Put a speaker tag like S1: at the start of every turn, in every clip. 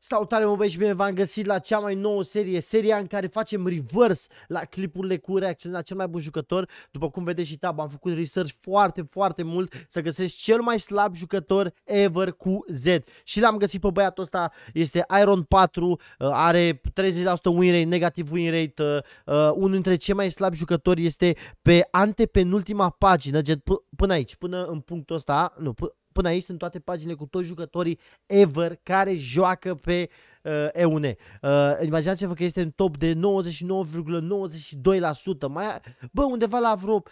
S1: Salutare, mă băieți și bine v-am găsit la cea mai nouă serie, seria în care facem reverse la clipurile cu reacțiune la cel mai bun jucător. După cum vedeți și tab, am făcut research foarte, foarte mult să găsesc cel mai slab jucător ever cu Z. Și l-am găsit pe băiatul ăsta, este Iron 4, uh, are 30% win rate, negativ win rate, uh, uh, unul dintre cei mai slabi jucători este pe antepenultima pagină, gen până aici, până în punctul ăsta, nu, până aici sunt toate paginile cu toți jucătorii ever care joacă pe uh, EUNE. Uh, Imaginați-vă că este în top de 99,92%, mai, bă, undeva la vreo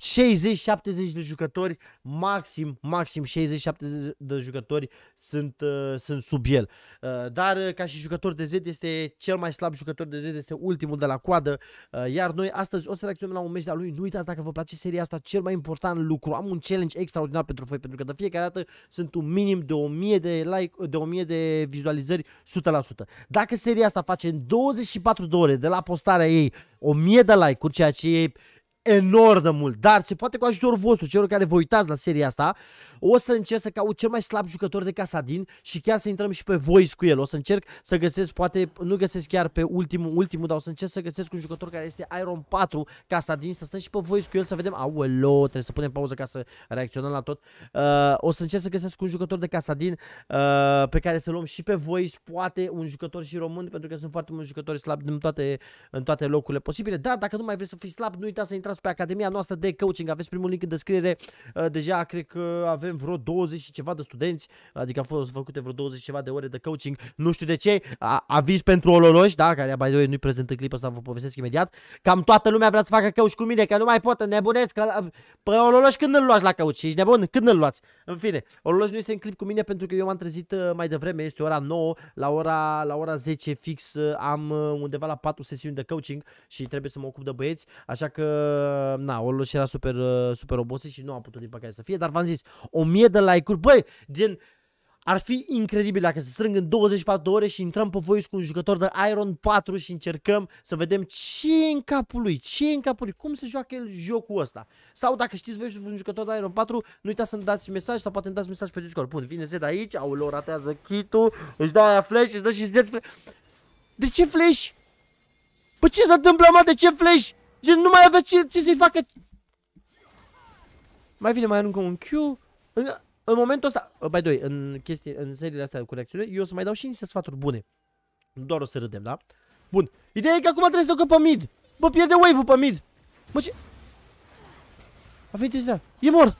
S1: 60-70 de jucători, maxim, maxim 60-70 de jucători sunt, uh, sunt sub el. Uh, dar uh, ca și jucător de Z este cel mai slab jucător de Z, este ultimul de la coadă. Uh, iar noi astăzi o să reacționăm la un meci de lui. Nu uitați dacă vă place seria asta, cel mai important lucru. Am un challenge extraordinar pentru voi, pentru că de fiecare dată sunt un minim de 1000 de like, de 1000 de vizualizări 100%. Dacă seria asta face în 24 de ore de la postarea ei 1000 de like-uri, ceea ce e enorm de mult, dar se poate cu ajutorul vostru, celor care vă uitați la seria asta, o să încerc să caut cel mai slab jucător de Casadin și chiar să intrăm și pe voice cu el. O să încerc să găsesc, poate nu găsesc chiar pe ultimul, ultimul, dar o să încerc să găsesc un jucător care este Iron 4 Casadin, să stăm și pe voice cu el să vedem. Auelo, trebuie să punem pauză ca să reacționăm la tot. Uh, o să încerc să găsesc un jucător de Casadin uh, pe care să luăm și pe voice, poate un jucător și român, pentru că sunt foarte mulți jucători slabi în toate, în toate locurile posibile. Dar dacă nu mai vreți să fiți slab, nu uitați să intrați intrați pe Academia noastră de coaching, aveți primul link în descriere, uh, deja cred că avem vreo 20 și ceva de studenți, adică au fost făcute vreo 20 și ceva de ore de coaching, nu știu de ce, a, aviz pentru Ololoș, da, care by the way nu-i prezent în clipul ăsta, vă povestesc imediat, cam toată lumea vrea să facă coach cu mine, că nu mai pot, nebuneți, că, pe Ololoș când îl luați la coach, ești nebun, când îl luați? În fine, Ololoș nu este în clip cu mine pentru că eu m-am trezit uh, mai devreme, este ora 9, la ora, la ora 10 fix uh, am undeva la 4 sesiuni de coaching și trebuie să mă ocup de băieți, așa că Uh, na, o și era super, uh, super obosit și nu a putut din păcate să fie, dar v-am zis, 1000 de like-uri, băi, din, ar fi incredibil dacă se strâng în 24 de ore și intrăm pe voice cu un jucător de Iron 4 și încercăm să vedem ce e în capul lui, ce e în capul lui, cum se joacă el jocul ăsta. Sau dacă știți voi un jucător de Iron 4, nu uitați să-mi dați mesaj sau poate îmi dați mesaj pe Discord. Bun, vine Zed aici, au lor ratează kit-ul, își dă aia flash, își dă și Zed flash. De ce flash? Bă, ce se întâmplă, mă? De ce flash? Gen, nu mai avea ce, ce să-i facă. Mai vine, mai aruncă un Q. În, în momentul ăsta, uh, by the way, în, chestii, în seriile astea cu reacțiune, eu o să mai dau și niște sfaturi bune. Doar o să râdem, da? Bun. Ideea e că acum trebuie să ducă pe mid. Bă, pierde wave-ul pe mid. Mă, ce... A venit E mort.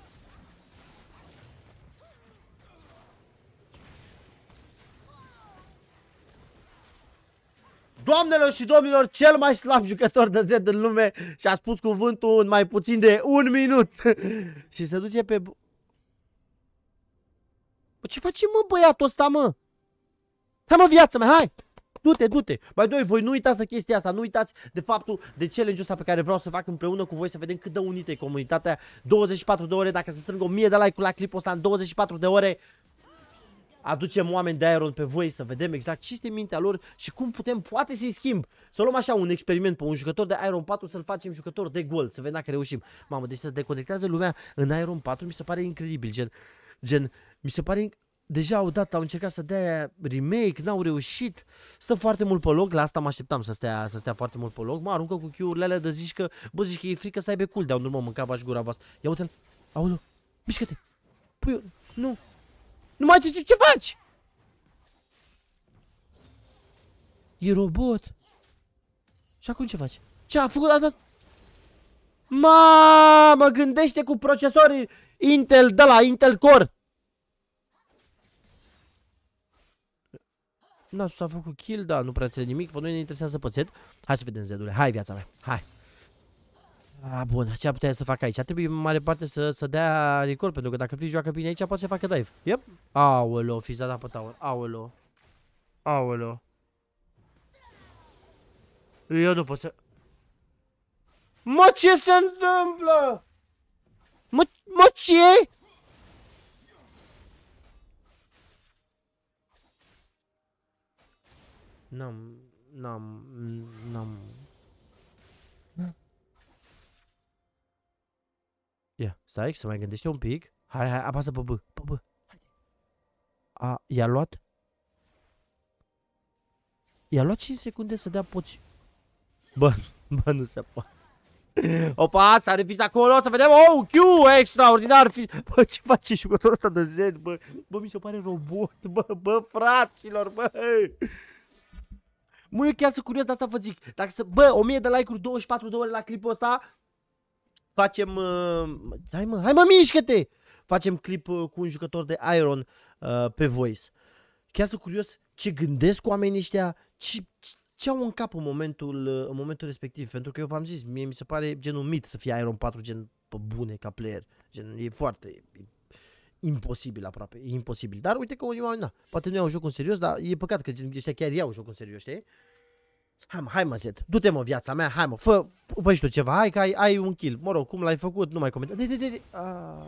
S1: Doamnelor și domnilor, cel mai slab jucător de Z în lume și-a spus cuvântul în mai puțin de un minut. și se duce pe... Bă, ce faci, mă băiatul ăsta, mă? Hai mă viața mea, hai! Du-te, du-te! Mai doi, voi nu uitați de chestia asta, nu uitați de faptul de challenge-ul ăsta pe care vreau să fac împreună cu voi, să vedem cât de unită e comunitatea 24 de ore, dacă se strâng 1000 de like-uri la clipul ăsta în 24 de ore, aducem oameni de Iron pe voi să vedem exact ce este mintea lor și cum putem poate să-i schimb. Să luăm așa un experiment pe un jucător de Iron 4 să-l facem jucător de gol, să vedem dacă reușim. Mamă, deci să deconectează lumea în Iron 4 mi se pare incredibil, gen, gen mi se pare deja au dat, au încercat să dea remake, n-au reușit, stă foarte mult pe loc, la asta mă așteptam să stea, să stea foarte mult pe loc, mă aruncă cu chiurile alea de zici că, bă, zici că e frică să aibă cool, de-au urmă mâncava și gura voastră, ia uite-l, aude-l, mișcă-te, pui, nu, nu mai știu ce faci! E robot! Și acum ce faci? Ce a făcut? A dat... Mamă, gândește cu procesorii Intel de la Intel Core! Nu, s-a făcut kill, dar nu prea înțeleg nimic, pe noi ne interesează pe Z. Hai să vedem zedule, hai viața mea, hai! A, bun, ce a putea să fac aici? A trebuit în mare parte să, să dea record, pentru că dacă fi joacă bine aici, poate să facă dive. Yep. Aolo, fi zada pe tower. Aolo. Aolo. Eu nu pot să... Mă, ce se întâmplă? Mă, mă ce? N-am, n-am, n-am... Ia, stai să mai gândește un pic. Hai, hai, apasă pe B, pe B. A, i-a luat? I-a luat 5 secunde să dea poți. Bă, bă, nu se poate. Opa, s-a refis acolo, să vedem, oh, Q, extraordinar, fi... bă, ce face jucătorul ăsta de zen, bă, bă, mi se pare robot, bă, bă, fraților, bă, mă, eu chiar sunt curios de asta vă zic, dacă să, bă, 1000 de like-uri, 24 de ore la clipul ăsta, facem... Uh, hai mă, hai mă, mișcă-te! Facem clip uh, cu un jucător de Iron uh, pe Voice. Chiar sunt curios ce gândesc oamenii ăștia, ce, ce au în cap în momentul, uh, în momentul respectiv. Pentru că eu v-am zis, mie mi se pare genul mit să fie Iron 4 gen pe bune ca player. Gen, e foarte... E, imposibil aproape, e imposibil. Dar uite că unii oameni, da, poate nu iau jocul în serios, dar e păcat că ăștia chiar iau jocul în serios, știi? Hai mă, hai mă Zed, du-te mă viața mea, hai mă, fă, fă, fă și tu ceva, hai că ai, ai un kill, mă rog, cum l-ai făcut, nu mai comentă. De, de, de, de. A... A,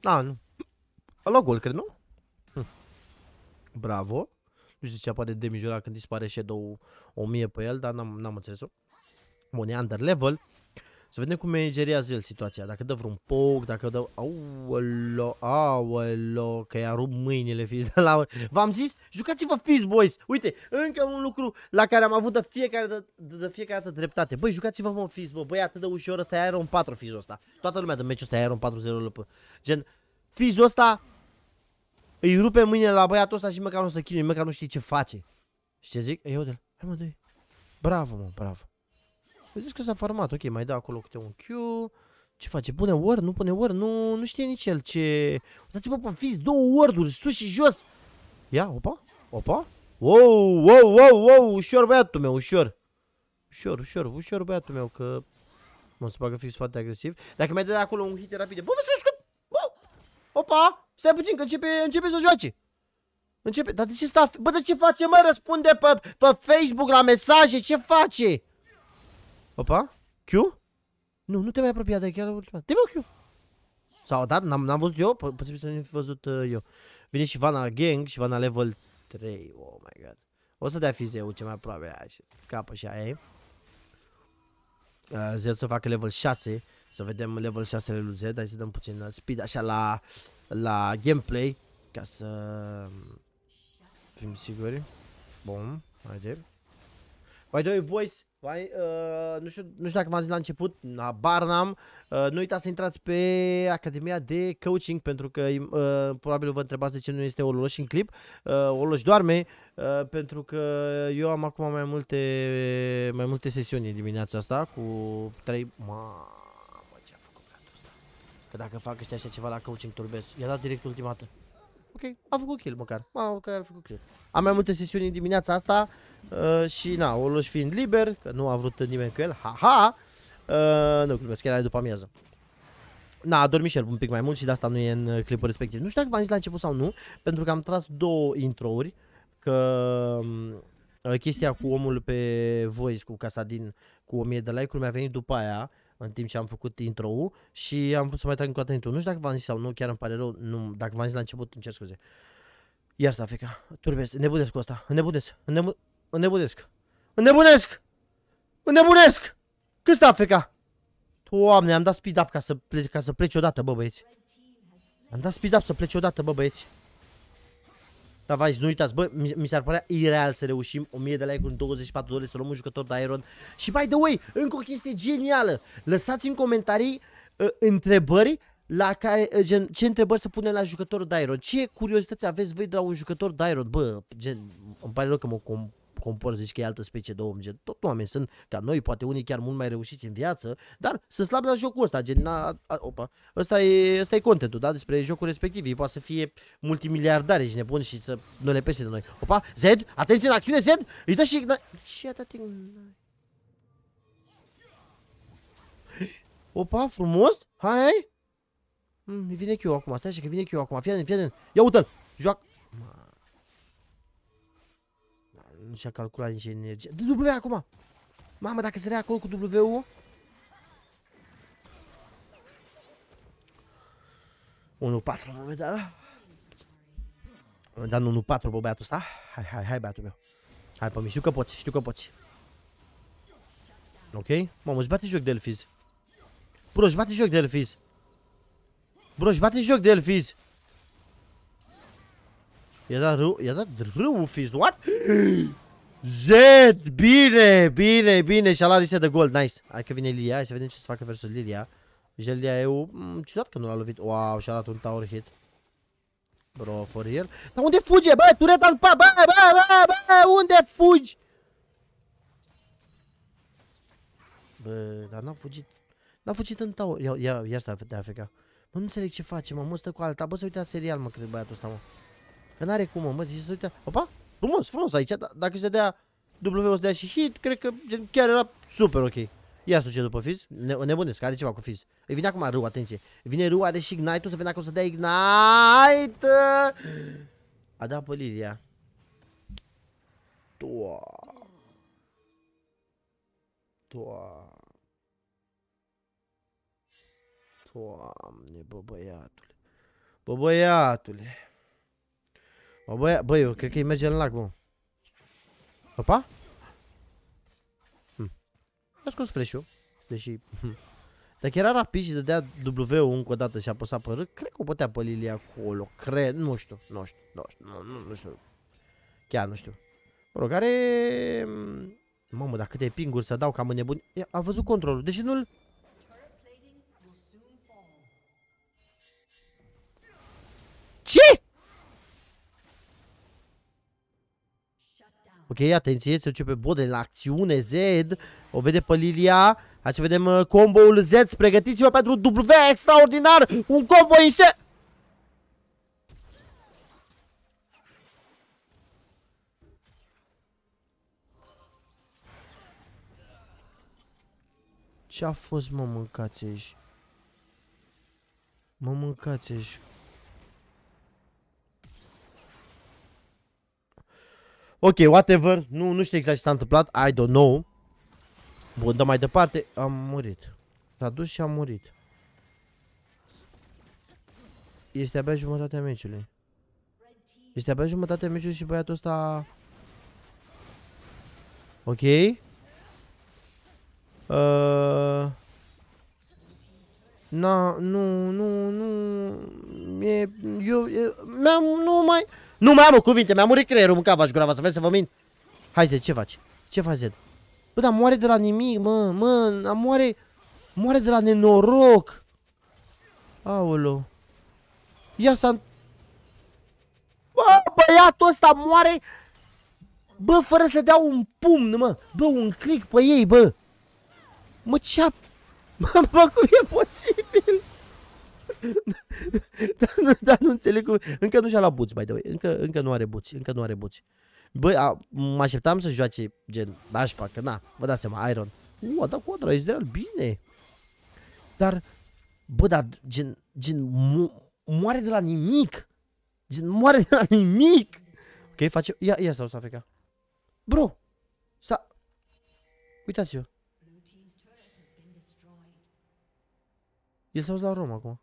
S1: da, nu. A luat gol, cred, nu? Hm. Bravo. Nu știu ce apare de mijura când dispare shadow 1000 pe el, dar n-am înțeles-o. Bun, e under level. Să vedem cum managerează el situația. Dacă dă vreun poc, dacă dă... Aolo, aolo, că i-a rupt mâinile, fiți de la... V-am zis? Jucați-vă fiți, boys! Uite, încă un lucru la care am avut de fiecare, de, de, fiecare dată dreptate. Băi, jucați-vă, mă, fiți, bă, băi, atât de ușor, ăsta e Iron 4 fizul ăsta. Toată lumea de meciul ăsta e Iron 4 0 lăpă. Gen, fizul ăsta îi rupe mâinile la băiatul ăsta și măcar nu se chinui, măcar nu știe ce face. Și ce zic? Ei, uite-l, hai mă, dă -i. Bravo, mă, bravo. A păi zis că s-a farmat, ok, mai dă da acolo câte un Q, ce face? Pune word? Nu pune word? Nu, nu știe nici el ce... Uitați-vă pe fiz, două word sus și jos! Ia, opa, opa! Wow, wow, wow, wow, ușor băiatul meu, ușor! Ușor, ușor, ușor băiatul meu, că... Mă, se bagă fix foarte agresiv. Dacă mai dă acolo un hit rapid, bă, vezi că Bă! Opa! Stai puțin, că începe, începe să joace! Începe, dar de ce sta... Bă, de ce face, mă? Răspunde pe, pe Facebook la mesaje, ce face? Opa. Q? Nu, nu te mai apropia de chiar ultima. Te mai Q. Sau, dar n-am văzut eu, Poți să nu fi văzut uh, eu. Vine și Vana Gang și Vana level 3. Oh my god. O să dea fizeu ce mai aproape aia și capă și aia Uh, Z să facă level 6. Să vedem level 6 lui Z, hai să dăm puțin uh, speed așa la, la gameplay ca să um, fim siguri. Bun, haide. Bye, doi boys, Vai, uh, nu, știu, nu știu dacă v-am zis la început, n-am, uh, nu uitați să intrați pe Academia de Coaching, pentru că uh, probabil vă întrebați de ce nu este Oloș în clip. Uh, Oloș doarme, uh, pentru că eu am acum mai multe, mai multe sesiuni dimineața asta cu trei... Mamă, ce a făcut ăsta? Că dacă fac ăștia așa ceva la coaching, turbesc. I-a dat direct ultimată ok, a făcut kill măcar. mă, măcar a făcut kill. Am mai multe sesiuni în dimineața asta uh, și na, Oloș fiind liber, că nu a vrut nimeni cu el, Ha uh, nu, glumesc, are după amiază. Na, a dormit și el un pic mai mult și de asta nu e în uh, clipul respectiv. Nu știu dacă v-am zis la început sau nu, pentru că am tras două intro-uri, că um, uh, chestia cu omul pe voice, cu casa din cu 1000 de like-uri mi-a venit după aia, în timp ce am făcut intro-ul și am putut să mai trag încă o dată intro Nu știu dacă v-am zis sau nu, chiar îmi pare rău, nu, dacă v-am zis la început, îmi cer scuze. Ia asta, feca, turbesc, nebunesc cu asta, nebunesc, nebu nebunesc, nebunesc, nebunesc, cât sta, feca? Doamne, am dat speed up ca să, ple, ca să pleci odată, bă băieți. Am dat speed up să pleci odată, bă băieți. Dar v nu uitați, bă, mi, mi s-ar părea ireal să reușim 1000 de like-uri în 24 de ore să luăm un jucător de Iron. Și by the way, încă o chestie genială. Lăsați în comentarii uh, întrebări la care, uh, gen, ce întrebări să punem la jucătorul de Iron. Ce curiozități aveți voi de la un jucător de Iron? Bă, gen, îmi pare rău că mă compor, zici că e altă specie de om, gen, tot oameni sunt ca noi, poate unii chiar mult mai reușiți în viață, dar sunt slabi la jocul ăsta, gen, na, a, opa, ăsta e, ăsta e contentul, da, despre jocul respectiv, ei poate să fie multimiliardare și nebuni și să nu le peste de noi. Opa, Z, atenție în acțiune, Z, îi dă și... Ce atât Opa, frumos, hai, hai. Mm, vine eu acum, stai și că vine eu acum, fii atent, fii atent. Ia uite-l, joacă și-a calculat nici energie. De W acum! Mamă, dacă se rea acolo cu W-ul... Unu patru momentan. Da? nu unu patru pe băiatul ăsta. Hai, hai, hai băiatul meu. Hai pe mine, știu că poți, știu că poți. Ok? Mamă, își bate joc de Elfiz. Bro, își bate joc de Elfiz. Bro, își bate joc de Elfiz. I-a dat râu, i-a dat râu fizuat? Z, bine, bine, bine, și-a luat de gol, nice. Hai că vine Lilia, hai să vedem ce să facă versus Lilia. Deci Lilia e o... Oh, mm, ciudat că nu l-a lovit. Wow, și-a dat un tower hit. Bro, for real. Dar unde fuge? Bă, tureta al pa, bă, bă, bă, bă, unde fugi? Bă, dar n-a fugit. N-a fugit în tower. Ia, ia, ia asta de AFK. Mă, nu înțeleg ce face, mă, mă, stă cu alta. Bă, să uite la serial, mă, cred băiatul ăsta, mă. Că n-are cum, mă, și să uita. Opa, frumos, frumos aici. Da, dacă se dea W o să dea și hit, cred că chiar era super ok. Ia să ce după Fizz. Ne nebunesc, are ceva cu Fizz. Îi vine acum râu, atenție. Vine râu, are și Ignite-ul, să vedem dacă o să dea Ignite. A dat pe Lilia. Toa. Toa. Doamne, bă băiatule. Bă băiatule. Bă, bă, bă, eu cred că îi merge în lac, bă. Opa? Hm. A scos flash-ul, deși... Hm. Dacă era rapid și dădea W-ul încă o dată și apăsa pe R, cred că o putea pe Lilia acolo, cred, nu știu, nu știu, nu știu, nu, nu, nu știu. Chiar nu știu. Mă rog, are... Hm, mamă, dar câte pinguri să dau cam nebun. A văzut controlul, deși nu-l... Ok, atenție, se duce pe bode la acțiune Z. O vede pe Lilia. Hai să vedem uh, combo-ul Z. Pregătiți-vă pentru W extraordinar. Un combo inse... Ce a fost, mă, mâncați aici? Mă, mâncați aici. Ok, whatever. Nu, nu știu exact ce s-a întâmplat. I don't know. Bun, dar mai departe. Am murit. S-a dus și am murit. Este abia jumătatea meciului. Este abia jumătatea meciului și băiatul ăsta... Ok. Uh... Na, nu, nu, nu, e, eu, e, mi-am, nu mai, nu mai am o cuvinte, mi-a murit creierul, mânca v-aș gura, să vezi să vă mint. Hai Zed, ce faci? Ce faci Zed? Bă, dar moare de la nimic, mă, mă, moare, moare de la nenoroc. Aolo. Ia s-a... Bă, băiatul ăsta moare, bă, fără să dea un pumn, mă, bă, un click pe ei, bă. Mă, ce-a Mamă, cum e posibil? dar, nu, da nu înțeleg cum... Încă nu și-a luat buți, by the way. Încă, încă nu are buți, încă nu are buți. Băi, mă așteptam să joace gen nașpa, că na, vă dați seama, Iron. Nu, a dat contra, Israel, bine. Dar, bă, dar gen, gen mo moare de la nimic. Gen, moare de la nimic. Ok, face... Ia, ia stau stau, feca. Bro, sta... uitați o El s-a dus la Roma acum.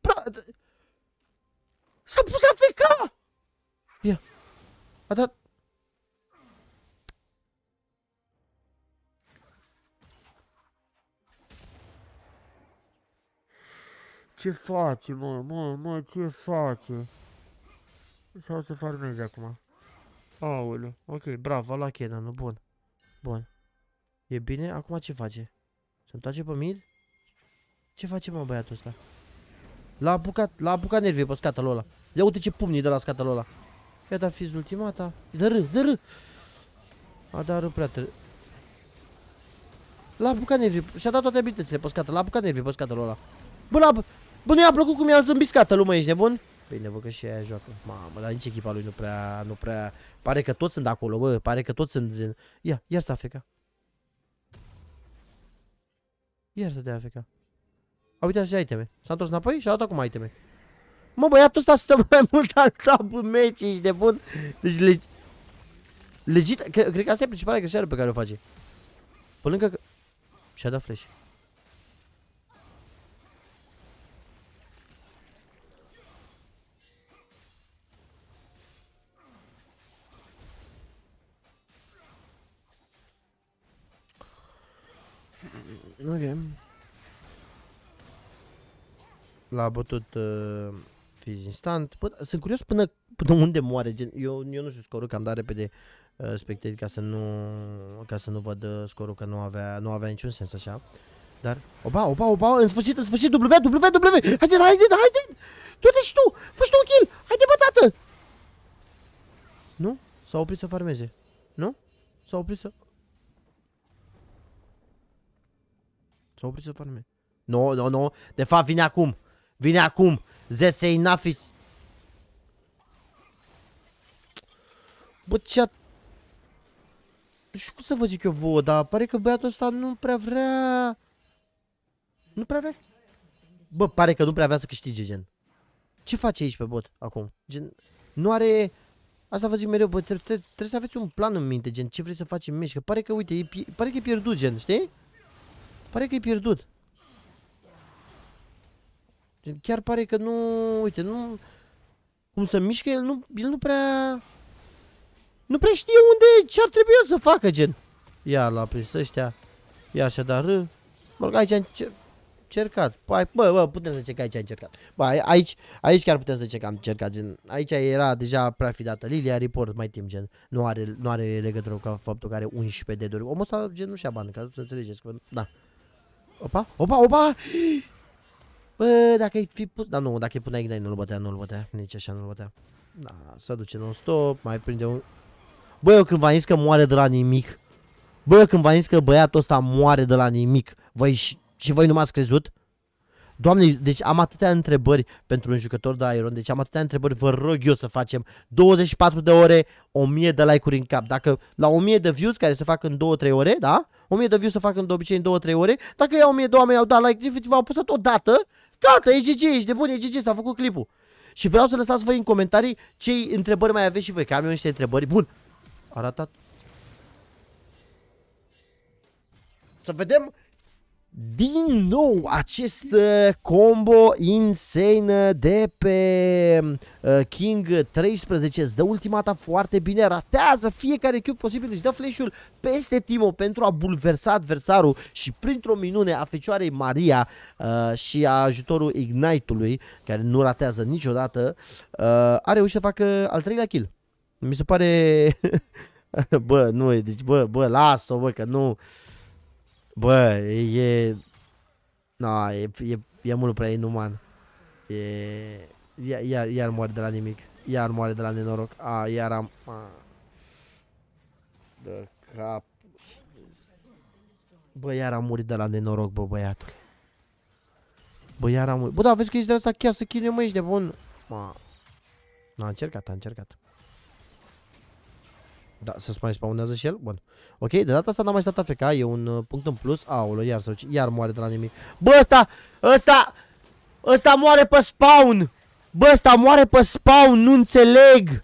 S1: Pra... S-a pus AFK! feca! Ia. A dat... Ce face, mă, mă, mă, ce face? Sau să farmeze acum. Aoleu, ok, bravo, la Kenan, bun. Bun. E bine, acum ce face? întoarce pe mid? Ce face mă băiatul ăsta? L-a apucat, l-a apucat nervii pe scatalul ăla. Ia uite ce pumnii de la scatalul ăla. Ia da fiți ultimata. Dă râ, dă râ. A dat râ prea târ... L-a apucat nervii, și-a dat toate abilitățile pe scatalul, l-a apucat nervii pe scatalul ăla. Bă, l-a... Bă, nu i-a plăcut cum i-a zâmbit scatalul, mă, ești nebun? Bine, păi, vă că și aia joacă. Mamă, dar nici echipa lui nu prea, nu prea... Pare că toți sunt acolo, bă, pare că toți sunt... Ia, ia asta feca. Ia să dea FK. A, uite așa iteme. S-a întors înapoi și a dat acum iteme. Mă, băiatul ăsta stă mai mult al tabul meci, ești de bun. Deci, le... legit, cred, cred că asta e principala greșeală pe care o face. Pe lângă că... Și-a dat flash. Ok. L-a bătut uh, fiz instant. P- sunt curios până, până unde moare. Gen, eu, eu nu știu scorul, că am dat repede uh, spectate ca să nu, ca să nu văd uh, scorul, că nu avea, nu avea niciun sens așa. Dar, opa, opa, opa, în sfârșit, în sfârșit, W, W, W, haide, haide, haide, du-te și tu, fă și tu un kill, haide bă, tată. Nu? S-a oprit să farmeze. Nu? S-a oprit să... S-a să fac nimeni Nu, no, nu, no, nu. No. De fapt vine acum. Vine acum. Zese Inafis. Bă, ce a... Nu știu cum să vă zic eu vouă, dar pare că băiatul ăsta nu prea vrea... Nu prea vrea... Bă, pare că nu prea vrea să câștige, gen. Ce face aici pe bot, acum? Gen, nu are... Asta vă zic mereu, bă, trebuie, tre să aveți un plan în minte, gen, ce vrei să faci în meci, că pare că, uite, e, pare că e pierdut, gen, știi? Pare că e pierdut. Chiar pare că nu, uite, nu, cum să mișcă, el nu, el nu prea, nu prea știe unde, ce ar trebui să facă, gen. Ia la prins ăștia, ia așa, dar râ. Mă rog, aici am cer cercat. Bă, bă, putem să zicem că aici ai Bă, aici, aici chiar putem să zicem că am încercat, gen. Aici era deja prea fidată. Lilia report mai timp, gen. Nu are, nu are legătură cu faptul că are 11 de dori. Omul ăsta, gen, nu și-a bani, ca să înțelegeți. Că, da. Opa, opa, opa! Bă, dacă ai fi pus... Da, nu, dacă îi pune ignite, nu-l bătea, nu-l bătea. Nici așa nu-l bătea. Da, se duce non-stop, mai prinde un... Bă, eu când v-am zis că moare de la nimic. Bă, eu când v-am zis că băiatul ăsta moare de la nimic. Voi și, și voi nu m-ați crezut? Doamne, deci am atâtea întrebări pentru un jucător de Iron, deci am atâtea întrebări, vă rog eu să facem 24 de ore, 1000 de like-uri în cap. Dacă la 1000 de views care se fac în 2-3 ore, da? 1000 de views se fac în de obicei în 2-3 ore, dacă iau 1000 de oameni, au dat like, v-au pusat dată, gata, e GG, ești de bun, e GG, s-a făcut clipul. Și vreau să lăsați voi în comentarii ce întrebări mai aveți și voi, că am eu niște întrebări. Bun, a Să vedem din nou acest uh, combo insane de pe uh, King 13 îți dă ultimata foarte bine, ratează fiecare cube posibil, își dă flash-ul peste Timo pentru a bulversa adversarul și printr-o minune a Fecioarei Maria uh, și a ajutorul Ignite-ului, care nu ratează niciodată, a reușit să facă al treilea kill. Mi se pare... bă, nu, deci bă, bă, las-o, bă, că nu... Uh, Bă, e... Na, e, e, e mult prea inuman. E... Iar, iar moare de la nimic. Iar moare de la nenoroc. A, iar am... A. De cap... Bă, iar am murit de la nenoroc, bă, băiatule. Bă, iar am murit. Bă, da, vezi că ești de asta chiar să chinuie, mă, ești de bun. Ma. N-a încercat, a încercat. Da, să mai spawnează și el? Bun. Ok, de data asta n-am mai stat AFK, e un uh, punct în plus. Aolo, iar să iar moare de la nimic. Bă, ăsta, ăsta, ăsta moare pe spawn! Bă, ăsta moare pe spawn, nu înțeleg!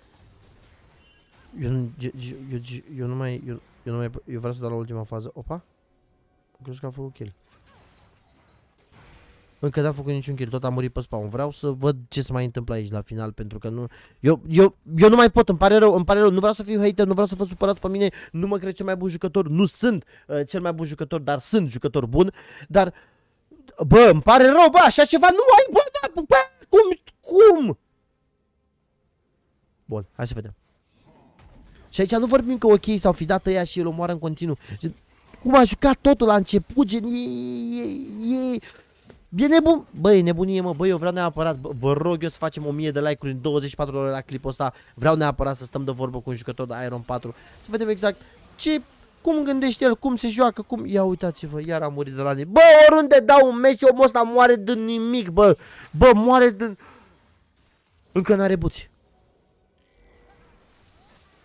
S1: Eu, nu, eu, eu, eu, eu nu mai, eu, eu nu mai, eu vreau să dau la ultima fază. Opa? Crezi că am făcut kill. Încă n-am făcut niciun kill, tot am murit pe spawn. Vreau să văd ce se mai întâmplă aici la final, pentru că nu... Eu, eu, eu nu mai pot, îmi pare rău, îmi pare rău, nu vreau să fiu hater, nu vreau să vă supărați pe mine, nu mă cred cel mai bun jucător, nu sunt uh, cel mai bun jucător, dar sunt jucător bun, dar... Bă, îmi pare rău, bă, așa ceva nu ai, bă, da, bă, cum, cum? Bun, hai să vedem. Și aici nu vorbim că ok, s-au fidat ăia și îl omoară în continuu. Cum a jucat totul la început, gen, e, e, e, E nebun, băi, e nebunie mă, băi, eu vreau neapărat, bă, vă rog eu să facem 1000 de like-uri în 24 de ore la clipul ăsta, vreau neapărat să stăm de vorbă cu un jucător de Iron 4, să vedem exact ce, cum gândește el, cum se joacă, cum, ia uitați-vă, iar a murit de la ne bă, oriunde dau un meci, omul ăsta moare de nimic, bă, bă, moare de încă n-are buți,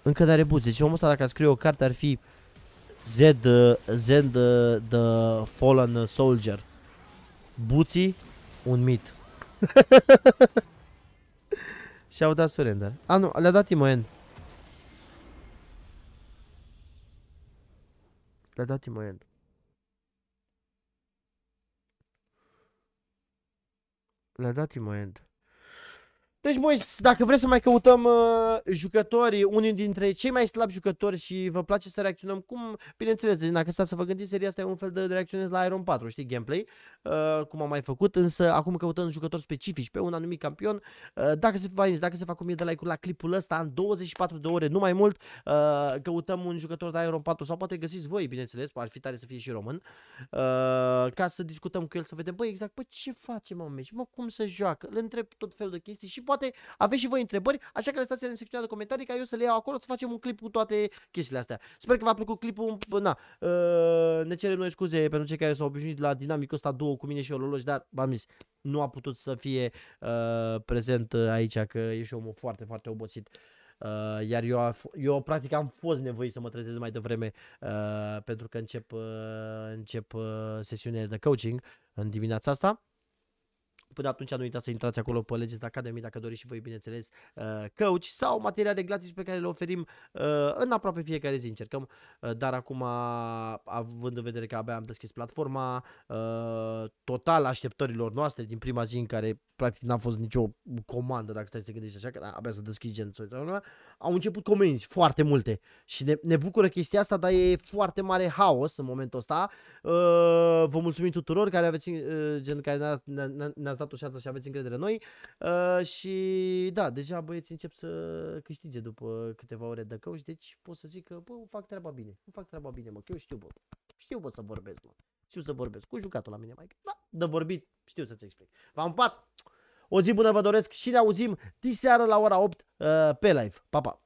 S1: încă n-are buți, deci omul ăsta dacă scrie o carte ar fi Z, uh, Z, uh, The Fallen Soldier, buții, un mit. Și-au dat surrender. Da? A, nu, le-a dat Timoen. Le-a dat Timoen. Le-a dat Timoen. Deci, băi, dacă vreți să mai căutăm uh, jucătorii, unii dintre cei mai slabi jucători și vă place să reacționăm cum, bineînțeles, deci dacă stați să vă gândiți, seria asta e un fel de reacționez la Iron 4, știi, gameplay, uh, cum am mai făcut, însă acum căutăm jucători specifici pe un anumit campion. Uh, dacă se va dacă se fac 1000 de like-uri la clipul ăsta, în 24 de ore, nu mai mult, uh, căutăm un jucător de Iron 4 sau poate găsiți voi, bineînțeles, ar fi tare să fie și român, uh, ca să discutăm cu el, să vedem, băi, exact, bă, ce face, mă, meci, mă, cum se joacă, le întreb tot felul de chestii și poate poate aveți și voi întrebări, așa că lăsați-le în secțiunea de comentarii ca eu să le iau acolo, să facem un clip cu toate chestiile astea. Sper că v-a plăcut clipul, na, uh, ne cerem noi scuze pentru cei care s-au obișnuit la dinamicul ăsta două cu mine și o dar v-am zis, nu a putut să fie uh, prezent ă, aici, că e și omul foarte, foarte obosit. Uh, iar eu, eu practic am fost nevoit să mă trezesc mai devreme uh, pentru că încep, uh, încep uh, sesiunea de coaching în dimineața asta. Până atunci nu uitați să intrați acolo pe Legends Academy dacă doriți și voi, bineînțeles, coach uh, sau materiale gratis pe care le oferim uh, în aproape fiecare zi încercăm, uh, dar acum, având în vedere că abia am deschis platforma, total așteptărilor noastre din prima zi în care practic n-a fost nicio comandă, dacă stai să te gândești așa, că da, abia să deschizi gen au început comenzi foarte multe și ne, ne bucură chestia asta, dar e foarte mare haos în momentul ăsta. Vă mulțumim tuturor care aveți, gen, care ne-ați dat tușați și aveți încredere în noi. Uh, și da, deja băieții încep să câștige după câteva ore de căuș, deci pot să zic că, bă, fac treaba bine. Îmi fac treaba bine, mă, că eu știu, bă. Știu, bă, să vorbesc, mă. Știu să vorbesc. Cu jucatul la mine, mai. Da, de vorbit, știu să-ți explic. V-am pat! O zi bună vă doresc și ne auzim diseară la ora 8 uh, pe live. Pa, pa!